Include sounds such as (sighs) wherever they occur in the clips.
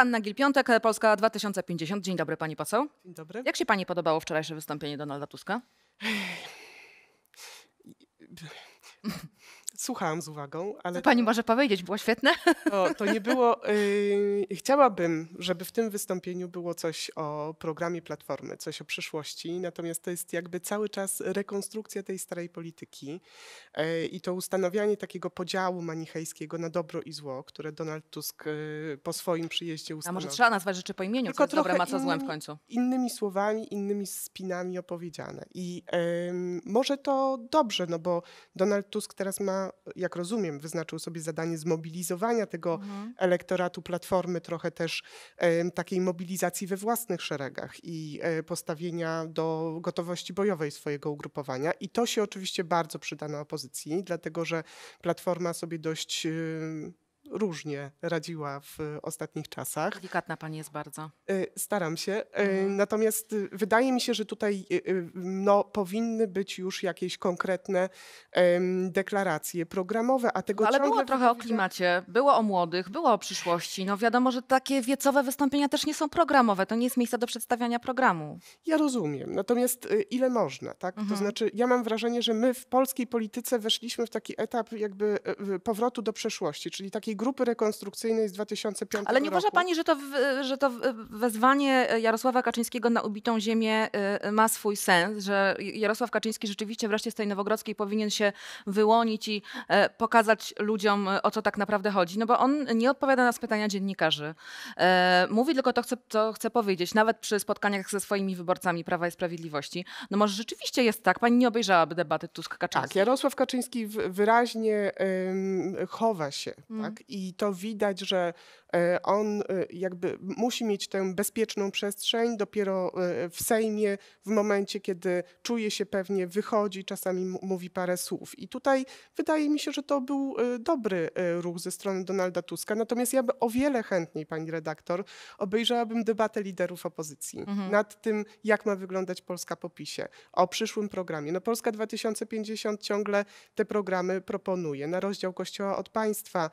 Hanna Gilpiątek, Polska 2050. Dzień dobry pani poseł. Dzień dobry. Jak się pani podobało wczorajsze wystąpienie Donalda Tuska? Słuchałam z uwagą, ale. To pani może powiedzieć, było świetne? To, to nie było. Yy, chciałabym, żeby w tym wystąpieniu było coś o programie Platformy, coś o przyszłości, natomiast to jest jakby cały czas rekonstrukcja tej starej polityki yy, i to ustanawianie takiego podziału manichejskiego na dobro i zło, które Donald Tusk yy, po swoim przyjeździe ustanowił. A może trzeba nazwać rzeczy po imieniu, Tylko co dobre, ma co złem w końcu. Innymi słowami, innymi spinami opowiedziane. I może to dobrze, no bo Donald Tusk teraz ma jak rozumiem, wyznaczył sobie zadanie zmobilizowania tego mhm. elektoratu Platformy, trochę też e, takiej mobilizacji we własnych szeregach i e, postawienia do gotowości bojowej swojego ugrupowania. I to się oczywiście bardzo przyda na opozycji, dlatego że Platforma sobie dość. E, różnie radziła w ostatnich czasach. Delikatna pani jest bardzo. E, staram się. E, mhm. Natomiast e, wydaje mi się, że tutaj no, powinny być już jakieś konkretne deklaracje programowe, a tego no, Ale było trochę o klimacie, było o młodych, było o przyszłości. No wiadomo, że takie wiecowe wystąpienia też nie są programowe. To nie jest miejsce do przedstawiania programu. Ja rozumiem. Natomiast ile można, tak? Mhm. To znaczy ja mam wrażenie, że my w polskiej polityce weszliśmy w taki etap jakby powrotu do przeszłości, czyli takiej grupy rekonstrukcyjnej z 2005 roku. Ale nie roku. uważa pani, że to, że to wezwanie Jarosława Kaczyńskiego na ubitą ziemię y, y, ma swój sens, że Jarosław Kaczyński rzeczywiście wreszcie z tej Nowogrodzkiej powinien się wyłonić i e, pokazać ludziom, e, o co tak naprawdę chodzi, no bo on nie odpowiada na pytania dziennikarzy. E, mówi tylko to, co chce powiedzieć, nawet przy spotkaniach ze swoimi wyborcami Prawa i Sprawiedliwości. No może rzeczywiście jest tak, pani nie obejrzałaby debaty Tusk-Kaczyński. Tak, Jarosław Kaczyński wyraźnie chowa się. Mm. Tak? Mhm. I to widać, że E, on e, jakby musi mieć tę bezpieczną przestrzeń dopiero e, w Sejmie, w momencie, kiedy czuje się pewnie, wychodzi, czasami mówi parę słów. I tutaj wydaje mi się, że to był dobry ruch ze strony Donalda Tuska. Natomiast ja by o wiele chętniej, pani redaktor, obejrzałabym debatę liderów opozycji mhm. nad tym, jak ma wyglądać Polska po PiSie, o przyszłym programie. No Polska 2050 ciągle te programy proponuje na rozdział Kościoła od państwa,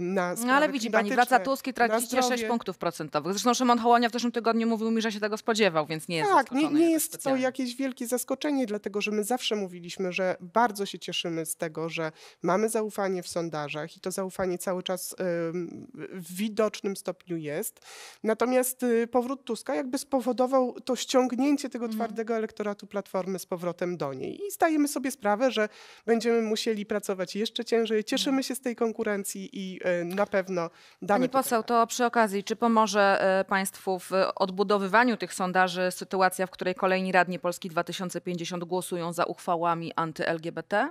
na No ale widzi pani, wraca tu Tusk tracicie 6 punktów procentowych. Zresztą Szymon Hołania w zeszłym tygodniu mówił mi, że się tego spodziewał, więc nie jest Tak, nie, nie jest specjalnie. to jakieś wielkie zaskoczenie, dlatego że my zawsze mówiliśmy, że bardzo się cieszymy z tego, że mamy zaufanie w sondażach i to zaufanie cały czas w widocznym stopniu jest. Natomiast y, powrót Tuska jakby spowodował to ściągnięcie tego mhm. twardego elektoratu Platformy z powrotem do niej. I zdajemy sobie sprawę, że będziemy musieli pracować jeszcze ciężej. Cieszymy mhm. się z tej konkurencji i e, na pewno damy Pani poseł, to przy okazji, czy pomoże e, Państwu w odbudowywaniu tych sondaży sytuacja, w której kolejni radni Polski 2050 głosują za uchwałami anty-LGBT?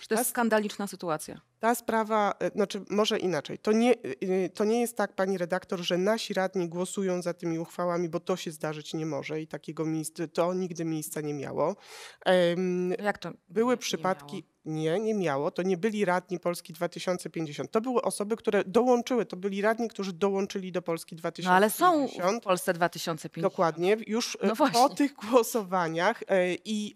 Czy to jest skandaliczna sytuacja? Ta sprawa, e, znaczy może inaczej, to nie, e, to nie jest tak, pani redaktor, że nasi radni głosują za tymi uchwałami, bo to się zdarzyć nie może i takiego to nigdy miejsca nie miało. Um, Jak to? Były przypadki, miało? nie, nie miało, to nie byli radni Polski 2050. To były osoby, które dołączyły, to byli radni, którzy dołączyli do Polski 2050. No ale są w Polsce 2050. Dokładnie, już e, no po tych głosowaniach e, i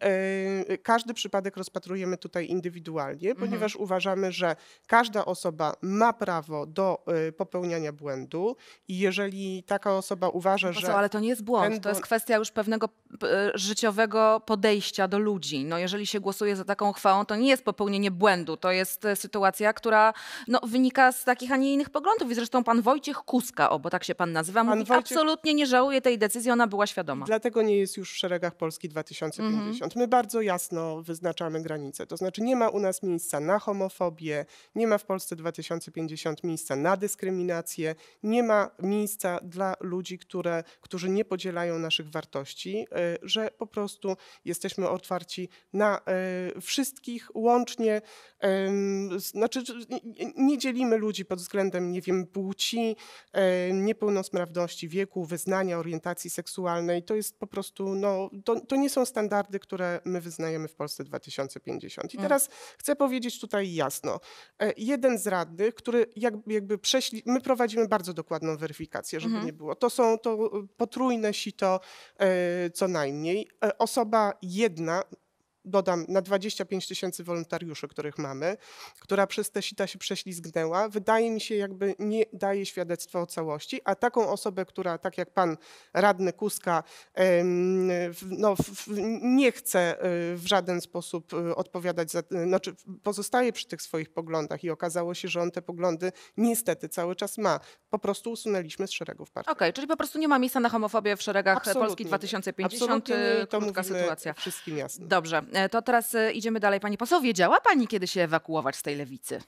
e, każdy przypadek rozpatrujemy tutaj indywidualnie, mhm. ponieważ uważamy, że każda osoba ma prawo do popełniania błędu i jeżeli taka osoba uważa, no że... ale to nie jest błąd, błąd, to jest kwestia już pewnego życiowego podejścia do ludzi. No jeżeli się głosuje za taką chwałą, to nie jest jest popełnienie błędu. To jest e, sytuacja, która no, wynika z takich, a nie innych poglądów. I zresztą pan Wojciech Kuska, o, bo tak się pan nazywa, pan mówi, Wojciech... absolutnie nie żałuje tej decyzji, ona była świadoma. Dlatego nie jest już w szeregach Polski 2050. Mhm. My bardzo jasno wyznaczamy granice. To znaczy nie ma u nas miejsca na homofobię, nie ma w Polsce 2050 miejsca na dyskryminację, nie ma miejsca dla ludzi, które, którzy nie podzielają naszych wartości, e, że po prostu jesteśmy otwarci na e, wszystkich wyłącznie, znaczy nie dzielimy ludzi pod względem, nie wiem, płci, e, niepełnosprawności, wieku, wyznania, orientacji seksualnej. To jest po prostu, no, to, to nie są standardy, które my wyznajemy w Polsce 2050. I mm. teraz chcę powiedzieć tutaj jasno. E, jeden z radnych, który jakby prześli, my prowadzimy bardzo dokładną weryfikację, żeby mhm. nie było. To są to potrójne sito e, co najmniej. Osoba jedna dodam, na 25 tysięcy wolontariuszy, których mamy, która przez te sita się prześlizgnęła, wydaje mi się, jakby nie daje świadectwa o całości, a taką osobę, która, tak jak pan radny Kuska, no, nie chce y, w żaden sposób y, odpowiadać za, y, znaczy pozostaje przy tych swoich poglądach i okazało się, że on te poglądy niestety cały czas ma. Po prostu usunęliśmy z szeregów partii. Okej, okay, czyli po prostu nie ma miejsca na homofobię w szeregach Absolutnie. Polski 2050. Absolutnie to Krótka sytuacja. wszystkim jasne. Dobrze. E, to teraz e, idziemy dalej. Pani poseł, wiedziała pani, kiedy się ewakuować z tej lewicy?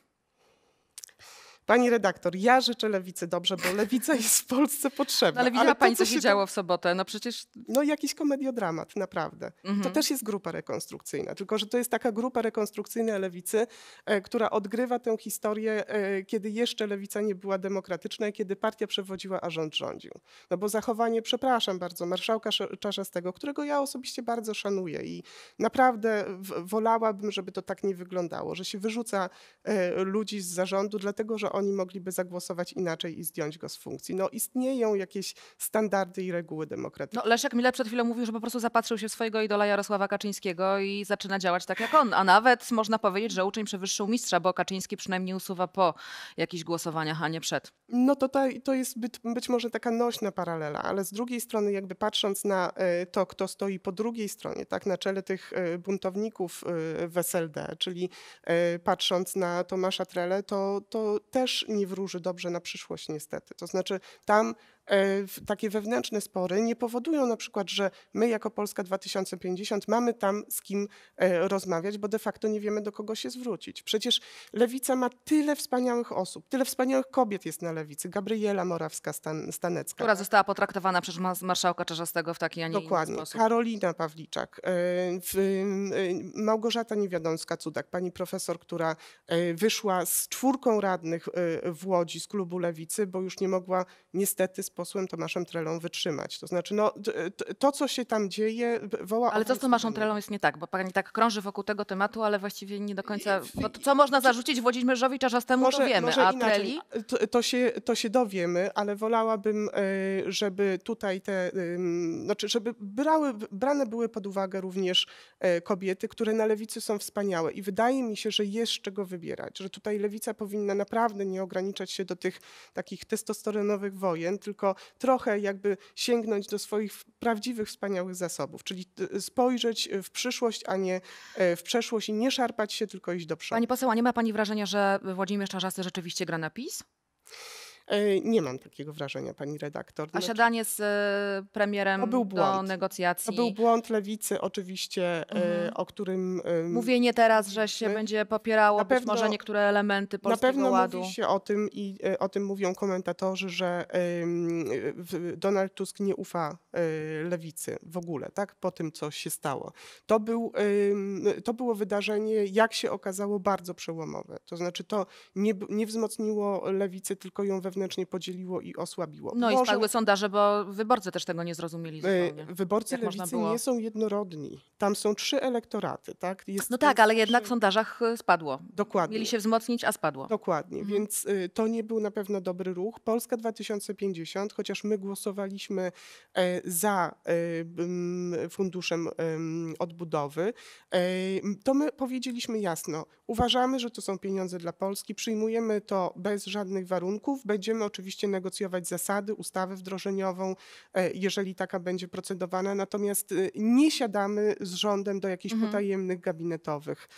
Pani redaktor, ja życzę lewicy dobrze, bo lewica jest w Polsce potrzebna. No, ale widziała ale to, co, co się działo w sobotę, no przecież... No jakiś komediodramat, naprawdę. Mhm. To też jest grupa rekonstrukcyjna, tylko że to jest taka grupa rekonstrukcyjna lewicy, e, która odgrywa tę historię, e, kiedy jeszcze lewica nie była demokratyczna i kiedy partia przewodziła, a rząd rządził. No bo zachowanie, przepraszam bardzo, marszałka Czarzastego, którego ja osobiście bardzo szanuję i naprawdę w, wolałabym, żeby to tak nie wyglądało, że się wyrzuca e, ludzi z zarządu, dlatego że oni mogliby zagłosować inaczej i zdjąć go z funkcji. No istnieją jakieś standardy i reguły demokratyczne. No, Leszek Mile przed chwilą mówił, że po prostu zapatrzył się w swojego idola Jarosława Kaczyńskiego i zaczyna działać tak jak on, a nawet można powiedzieć, że uczeń przewyższył mistrza, bo Kaczyński przynajmniej usuwa po jakichś głosowaniach, a nie przed. No to, ta, to jest być, być może taka nośna paralela, ale z drugiej strony jakby patrząc na e, to, kto stoi po drugiej stronie, tak na czele tych e, buntowników e, w SLD, czyli patrząc na Tomasza Trele, to, to też też nie wróży dobrze na przyszłość niestety. To znaczy tam E, takie wewnętrzne spory nie powodują na przykład, że my jako Polska 2050 mamy tam z kim e, rozmawiać, bo de facto nie wiemy do kogo się zwrócić. Przecież lewica ma tyle wspaniałych osób, tyle wspaniałych kobiet jest na lewicy. Gabriela Morawska-Stanecka. Która została potraktowana przez marszałka Czarzastego w taki, a nie Dokładnie. inny sposób. Karolina Pawliczak, e, Małgorzata Niewiadomska-Cudak, pani profesor, która wyszła z czwórką radnych w Łodzi z klubu lewicy, bo już nie mogła niestety spotkać posłem Tomaszem Trelą wytrzymać. To znaczy, no, to, co się tam dzieje, woła. Ale co z Tomaszem Trelą jest nie tak, bo pani tak krąży wokół tego tematu, ale właściwie nie do końca. Bo to, co można zarzucić Włodzimierzowi Czarzastemu, może, to wiemy, może a inaczej. Treli? To, to, się, to się dowiemy, ale wolałabym, e, żeby tutaj te. Znaczy, żeby brały, brane były pod uwagę również e, kobiety, które na lewicy są wspaniałe. I wydaje mi się, że jest go czego wybierać, że tutaj lewica powinna naprawdę nie ograniczać się do tych takich testosteronowych wojen, tylko tylko trochę jakby sięgnąć do swoich prawdziwych, wspaniałych zasobów, czyli y, y, spojrzeć y, w przyszłość, a nie w przeszłość i nie szarpać się, tylko iść do przodu. Pani poseł, a nie ma Pani wrażenia, że Włodzimierz Czarzasty rzeczywiście gra na PiS? E, nie mam takiego wrażenia, pani redaktor. A znaczy, siadanie z e, premierem był do negocjacji. To był błąd lewicy oczywiście, e, mhm. o którym... Mówienie teraz, że się my, będzie popierało pewno, być może niektóre elementy Polskiego Na pewno ładu. mówi się o tym i o tym mówią komentatorzy, że Donald Tusk nie ufa lewicy w ogóle, tak? Po tym, co się stało. To, był, to było wydarzenie, jak się okazało, bardzo przełomowe. To znaczy to nie, nie wzmocniło lewicy, tylko ją wewnętrznie wewnętrznie podzieliło i osłabiło. No Może... i spadły sondaże, bo wyborcy też tego nie zrozumieli e, zupełnie. Wyborcy Jak lewicy było... nie są jednorodni. Tam są trzy elektoraty, tak? Jest no tak, ale jednak w sondażach y, spadło. Dokładnie. Mieli się wzmocnić, a spadło. Dokładnie, mhm. więc y, to nie był na pewno dobry ruch. Polska 2050, chociaż my głosowaliśmy e, za e, funduszem odbudowy, to my powiedzieliśmy jasno, uważamy, że to są pieniądze dla Polski, przyjmujemy to bez żadnych warunków, będzie Będziemy oczywiście negocjować zasady, ustawę wdrożeniową, e, jeżeli taka będzie procedowana, natomiast e, nie siadamy z rządem do jakichś mhm. potajemnych gabinetowych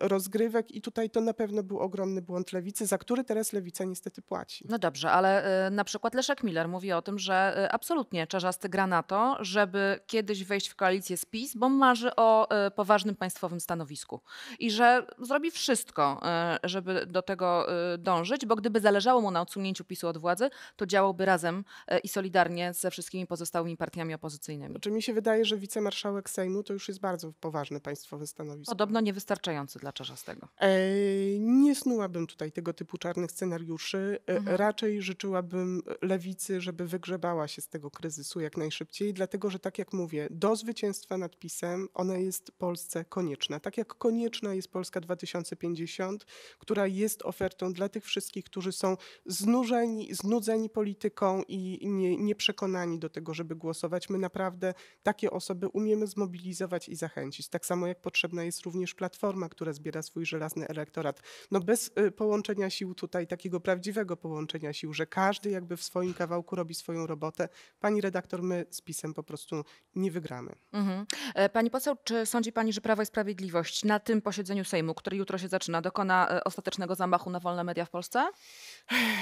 rozgrywek i tutaj to na pewno był ogromny błąd lewicy, za który teraz lewica niestety płaci. No dobrze, ale e, na przykład Leszek Miller mówi o tym, że absolutnie czarzasty gra na to, żeby kiedyś wejść w koalicję z PiS, bo marzy o poważnym państwowym stanowisku i że zrobi wszystko, żeby do tego dążyć, bo gdyby zależało mu na odsunięciu PiSu od władzy, to działałby razem e, i solidarnie ze wszystkimi pozostałymi partiami opozycyjnymi. Czy znaczy, mi się wydaje, że wicemarszałek Sejmu to już jest bardzo poważne państwowe stanowisko. Podobno niewystarczający dla Czarzastego. E, nie snułabym tutaj tego typu czarnych scenariuszy. E, mhm. Raczej życzyłabym lewicy, żeby wygrzebała się z tego kryzysu jak najszybciej, dlatego że tak jak mówię, do zwycięstwa nad PiSem ona jest Polsce konieczna. Tak jak konieczna jest Polska 2050, która jest ofertą dla tych wszystkich, którzy są znużeni, znudzeni polityką i nie, nieprzekonani do tego, żeby głosować. My naprawdę takie osoby umiemy zmobilizować i zachęcić. Tak samo jak potrzebna jest również platforma, która zbiera swój żelazny elektorat. No bez y, połączenia sił tutaj, takiego prawdziwego połączenia sił, że każdy jakby w swoim kawałku robi swoją robotę. Pani redaktor, my z PiSem po prostu nie wygramy. Mhm. E, pani poseł, czy sądzi pani, że Prawo i Sprawiedliwość na tym posiedzeniu Sejmu, który jutro się zaczyna, dokona e, ostatecznego zamachu na wolne media w Polsce? (sighs)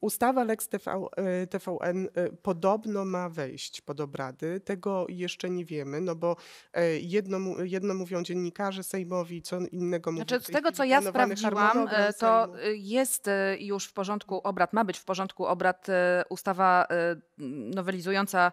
Ustawa Lex TV, e, TVN e, podobno ma wejść pod obrady. Tego jeszcze nie wiemy, no bo e, jedno, jedno mówią dziennikarze sejmowi, co innego mówią. Znaczy, z tego, co ja sprawdziłam, to jest już w porządku obrad, ma być w porządku obrad ustawa nowelizująca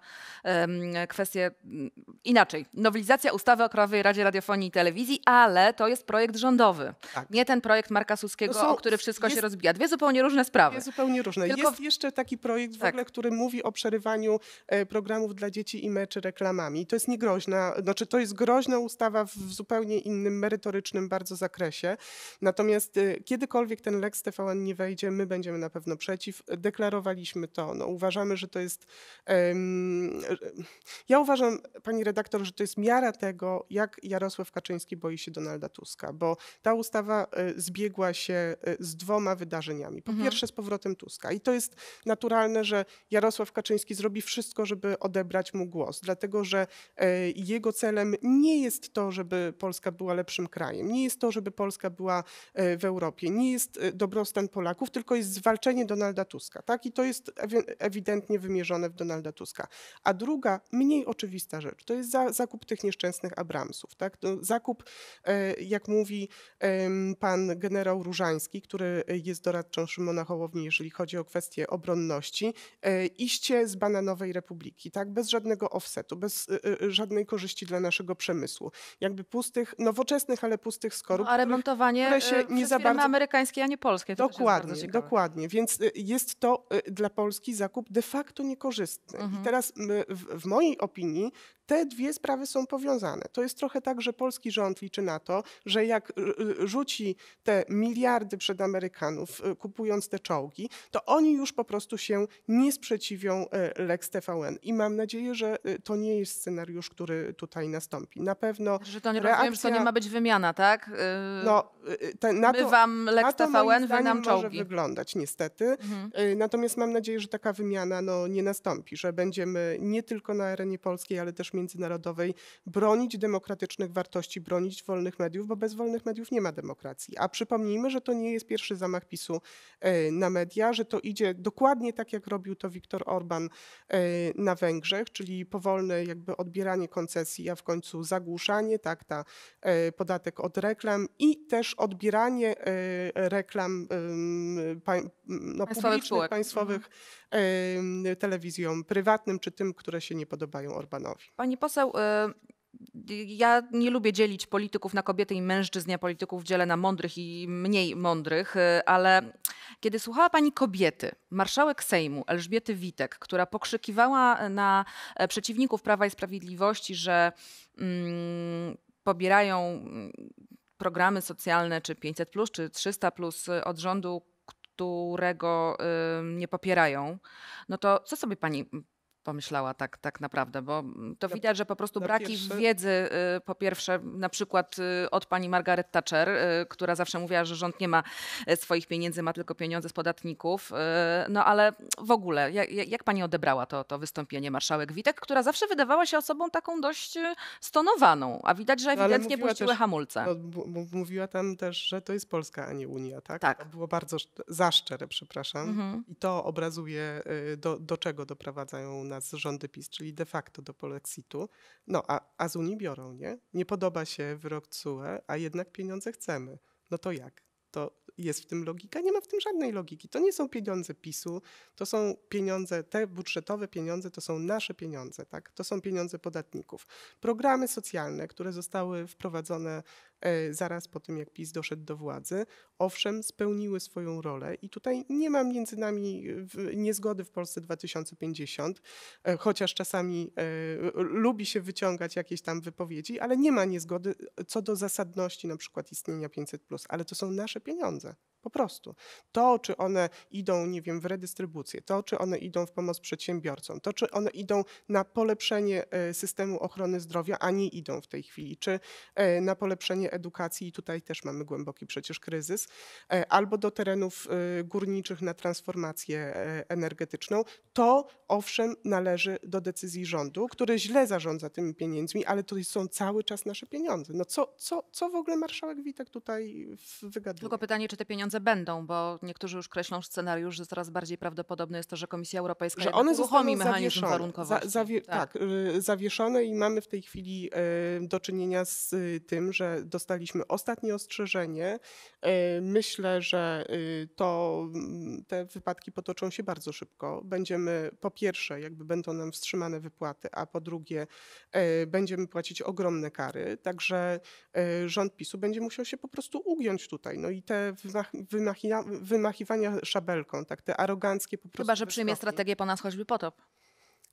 kwestię mm, inaczej. Nowelizacja ustawy o Krajowej Radzie Radiofonii i Telewizji, ale to jest projekt rządowy. Tak. Nie ten projekt Marka Suskiego, są, o który wszystko jest, się rozbija. Dwie zupełnie różne sprawy. Dwie zupełnie różne tylko... Jest jeszcze taki projekt w tak. ogóle, który mówi o przerywaniu e, programów dla dzieci i meczy reklamami. to jest niegroźna, znaczy to jest groźna ustawa w zupełnie innym, merytorycznym bardzo zakresie. Natomiast e, kiedykolwiek ten Lex TVN nie wejdzie, my będziemy na pewno przeciw. Deklarowaliśmy to. No, uważamy, że to jest... Um, ja uważam, pani redaktor, że to jest miara tego, jak Jarosław Kaczyński boi się Donalda Tuska, bo ta ustawa zbiegła się z dwoma wydarzeniami. Po mhm. pierwsze z powrotem Tuska. I to jest naturalne, że Jarosław Kaczyński zrobi wszystko, żeby odebrać mu głos, dlatego że e, jego celem nie jest to, żeby Polska była lepszym krajem, nie jest to, żeby Polska była e, w Europie, nie jest e, dobrostan Polaków, tylko jest zwalczenie Donalda Tuska. Tak? I to jest ewidentnie wymierzone w Donalda Tuska. A druga, mniej oczywista rzecz, to jest za, zakup tych nieszczęsnych Abramsów. Tak? zakup, jak mówi pan generał Różański, który jest doradcą Szymona Hołowni, jeżeli chodzi o kwestie obronności, e, iście z bananowej republiki, tak? Bez żadnego offsetu, bez e, e, żadnej korzyści dla naszego przemysłu. Jakby pustych, nowoczesnych, ale pustych skorup. No, a remontowanie się nie za bardzo... amerykańskie, a nie polskie. To dokładnie, dokładnie. Więc jest to dla Polski zakup de facto niekorzystny. Mhm. I teraz w, w mojej opinii te dwie sprawy są powiązane. To jest trochę tak, że polski rząd liczy na to, że jak y, y, rzuci te miliardy przed Amerykanów, y, kupując te czołgi, to oni już po prostu się nie sprzeciwią Lex TVN. I mam nadzieję, że to nie jest scenariusz, który tutaj nastąpi. Na pewno. Że to nie reakcja... rozumiem, że to nie ma być wymiana, tak? No, te, na My to, wam Lex na to TVN, wy nam czołgi. może wyglądać niestety. Mhm. natomiast mam nadzieję, że taka wymiana no, nie nastąpi, że będziemy nie tylko na arenie polskiej, ale też międzynarodowej, bronić demokratycznych wartości, bronić wolnych mediów, bo bez wolnych mediów nie ma demokracji. A przypomnijmy, że to nie jest pierwszy zamach PiSu e, na media, że to idzie dokładnie tak, jak robił to Viktor Orban e, na Węgrzech, czyli powolne jakby odbieranie koncesji, a w końcu zagłuszanie, tak, ta e, podatek od reklam i też odbieranie reklam no, publicznych, państwowych mhm. telewizjom prywatnym, czy tym, które się nie podobają Orbanowi. Pani poseł, y, ja nie lubię dzielić polityków na kobiety i mężczyzn, ja polityków dzielę na mądrych i mniej mądrych, y, ale kiedy słuchała pani kobiety, marszałek Sejmu Elżbiety Witek, która pokrzykiwała na e, przeciwników Prawa i Sprawiedliwości, że mm, pobierają mm, programy socjalne, czy 500, czy 300 y, od rządu, którego y, nie popierają, no to co sobie pani pomyślała tak, tak naprawdę, bo mm, to widać, że po prostu braki pierwsze... wiedzy, y, po pierwsze na przykład y, od pani Margaret Thatcher, y, która zawsze mówiła, że rząd nie ma swoich pieniędzy, ma tylko pieniądze z podatników, no ale w ogóle, jak, jak pani odebrała to, to wystąpienie marszałek Witek, która zawsze wydawała się osobą taką dość stonowaną, a widać, że no, ewidentnie no, puściły też, hamulce. No, mówiła tam też, że to jest Polska, a nie Unia, tak? Tak. To było bardzo zaszczere, przepraszam. Mhm. I to obrazuje, do, do czego doprowadzają na nas rządy PiS, czyli de facto do polexitu. No a, a z Unii biorą, nie? Nie podoba się wyrok CUE, a jednak pieniądze chcemy. No to jak? To jest w tym logika? Nie ma w tym żadnej logiki. To nie są pieniądze PiSu, to są pieniądze, te budżetowe pieniądze to są nasze pieniądze, tak? To są pieniądze podatników. Programy socjalne, które zostały wprowadzone E, zaraz po tym, jak PiS doszedł do władzy, owszem, spełniły swoją rolę i tutaj nie ma między nami e, niezgody w Polsce 2050, e, chociaż czasami lubi się wyciągać jakieś tam wypowiedzi, ale nie ma niezgody co do zasadności na przykład istnienia 500+, ale to są nasze pieniądze. Po prostu. To, czy one idą, nie wiem, w redystrybucję, to, czy one idą w pomoc przedsiębiorcom, to, czy one idą na polepszenie e, systemu ochrony zdrowia, a nie idą w tej chwili, czy e, na polepszenie edukacji, i tutaj też mamy głęboki przecież kryzys, e, albo do terenów górniczych na transformację energetyczną, to owszem należy do decyzji rządu, który źle zarządza tymi pieniędzmi, ale to są cały czas nasze pieniądze. No co, co, co w ogóle marszałek Witek tutaj wygaduje? Tylko pytanie, czy te pieniądze pieniądze będą, bo niektórzy już kreślą scenariusz, że coraz bardziej prawdopodobne jest to, że Komisja Europejska że one uruchomi mechanizm warunkowości. Za, zawie- tak. tak, y, zawieszone i mamy w tej chwili y, do czynienia z y, tym, że dostaliśmy ostatnie ostrzeżenie. Myślę, że to mm, te wypadki potoczą się bardzo szybko. Będziemy po pierwsze, jakby będą nam wstrzymane wypłaty, a po drugie będziemy płacić ogromne kary. Także rząd PiSu będzie musiał się po prostu ugiąć tutaj. No i te wymachiwania szabelką, tak te aroganckie po prostu. Chyba, że przyjmie strategię po nas choćby potop.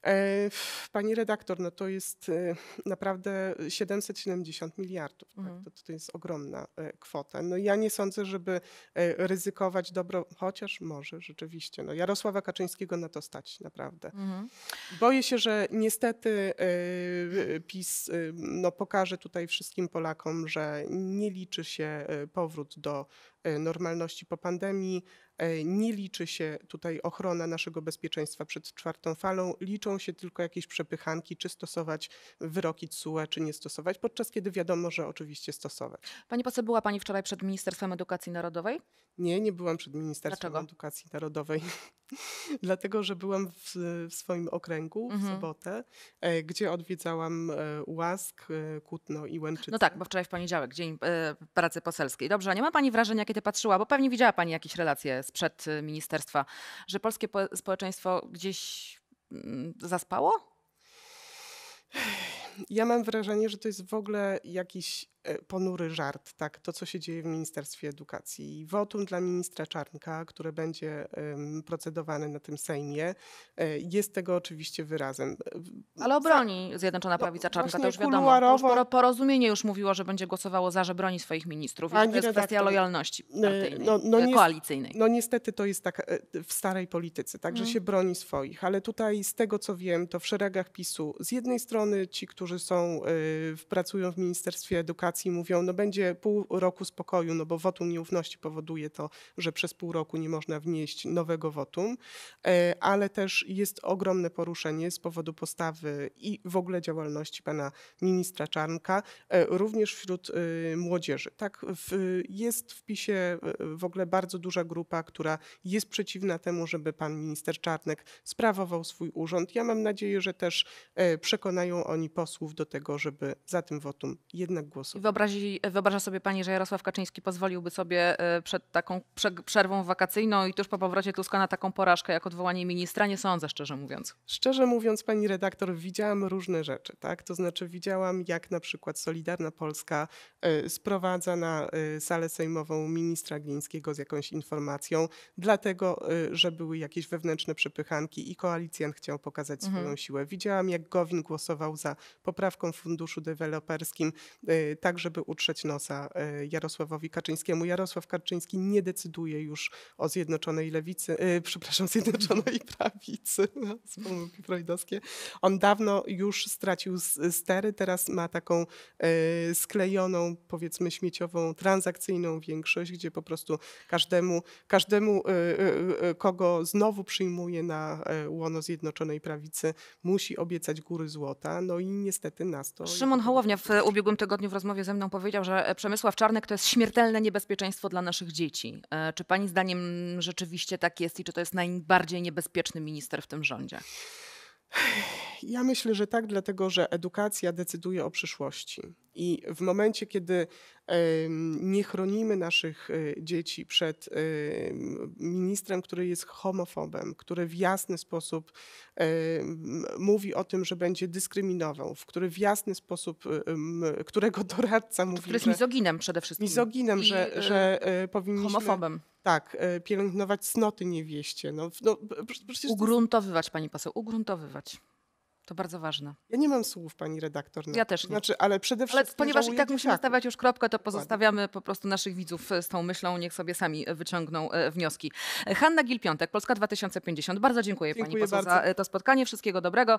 E, pani redaktor, no to jest e, naprawdę 770 miliardów. Tak? Mhm. To, to jest ogromna e, kwota. No ja nie sądzę, żeby ryzykować dobro, chociaż może rzeczywiście. No Jarosława Kaczyńskiego na to stać, naprawdę. Mhm. Boję się, że niestety PiS no, pokaże tutaj wszystkim Polakom, że nie liczy się powrót do normalności po pandemii, E, nie liczy się tutaj ochrona naszego bezpieczeństwa przed czwartą falą, liczą się tylko jakieś przepychanki, czy stosować wyroki TSUE, czy nie stosować, podczas kiedy wiadomo, że oczywiście stosować. Pani poseł, była Pani wczoraj przed Ministerstwem Edukacji Narodowej? Nie, nie byłam przed Ministerstwem Dlaczego? Edukacji Narodowej. (laughs) Dlatego, że byłam w, w swoim okręgu w mhm. sobotę, e, gdzie odwiedzałam e, Łask, e, Kutno i Łęczycę. No tak, bo wczoraj w poniedziałek, Dzień e, Pracy Poselskiej. Dobrze, a nie ma Pani wrażenia, kiedy patrzyła, bo pewnie widziała Pani jakieś relacje sprzed e, ministerstwa, że polskie po społeczeństwo gdzieś mm, zaspało? Ja mam wrażenie, że to jest w ogóle jakiś E, ponury żart, tak, to co się dzieje w Ministerstwie Edukacji. Wotum dla ministra Czarnka, które będzie procedowane na tym Sejmie, e, jest tego oczywiście wyrazem. Ale obroni Zjednoczona no, Prawica no, Czarnka, to już wiadomo. To już porozumienie już mówiło, że będzie głosowało za, że broni swoich ministrów. to jest redaktor, kwestia lojalności e, no, no, no, koalicyjnej. No niestety to jest tak w starej polityce, tak, że mm. się broni swoich, ale tutaj z tego co wiem, to w szeregach PiSu z jednej strony ci, którzy są, pracują w Ministerstwie Edukacji, komunikacji mówią, no będzie pół roku spokoju, no bo wotum nieufności powoduje to, że przez pół roku nie można wnieść nowego wotum, e, ale też jest ogromne poruszenie z powodu postawy i w ogóle działalności pana ministra Czarnka, e, również wśród y, młodzieży. Tak, w, jest w PiSie w ogóle bardzo duża grupa, która jest przeciwna temu, żeby pan minister Czarnek sprawował swój urząd. Ja mam nadzieję, że też e, przekonają oni posłów do tego, żeby za tym wotum jednak głosować wyobrazi, wyobraża sobie pani, że Jarosław Kaczyński pozwoliłby sobie e, przed taką przerwą wakacyjną i tuż po powrocie Tuska na taką porażkę jak odwołanie ministra? Nie sądzę, szczerze mówiąc. Szczerze mówiąc, pani redaktor, widziałam różne rzeczy, tak? To znaczy widziałam, jak na przykład Solidarna Polska e, sprowadza na e, salę sejmową ministra Glińskiego z jakąś informacją, dlatego, że były jakieś wewnętrzne przepychanki i koalicjant chciał pokazać mhm. swoją siłę. Widziałam, jak Gowin głosował za poprawką funduszu deweloperskim, tak tak, żeby utrzeć nosa e, Jarosławowi Kaczyńskiemu. Jarosław Kaczyński nie decyduje już o Zjednoczonej Lewicy, e, przepraszam, (laughs) Zjednoczonej Prawicy, Z no, pomyłki freudowskie. On dawno już stracił stery, teraz ma taką e, sklejoną, powiedzmy śmieciową, transakcyjną większość, gdzie po prostu każdemu, każdemu kogo znowu przyjmuje na łono Zjednoczonej Prawicy, musi obiecać góry złota, no i niestety nas to... Szymon Hołownia w ubiegłym tygodniu w rozmowie ze mną powiedział, że e, Przemysław Czarnek to jest śmiertelne niebezpieczeństwo dla naszych dzieci. E, czy pani zdaniem rzeczywiście tak jest i czy to jest najbardziej niebezpieczny minister w tym rządzie? Ja myślę, że tak, dlatego że edukacja decyduje o przyszłości. I w momencie, kiedy nie chronimy naszych e, dzieci przed e, ministrem, który jest homofobem, który w jasny sposób mówi o tym, że będzie dyskryminował, w który w jasny sposób, e, którego doradca mówi. Który jest mizoginem przede wszystkim. Mizoginem, I, że, że powinniśmy. Homofobem. Tak, pielęgnować cnoty niewieście. No, no, Ugruntowywać, pani poseł, ugruntowywać. To bardzo ważne. Ja nie mam słów, pani redaktor. No. Ja też nie. Znaczy, ale przede wszystkim. Ale ponieważ i tak musimy dzieciaków. stawiać już kropkę, to pozostawiamy po prostu naszych widzów e, z tą myślą, niech sobie sami e, wyciągną e, wnioski. Hanna Gil-Piątek, Polska 2050. Bardzo dziękuję, dziękuję pani poseł bardzo. za to spotkanie. Wszystkiego dobrego.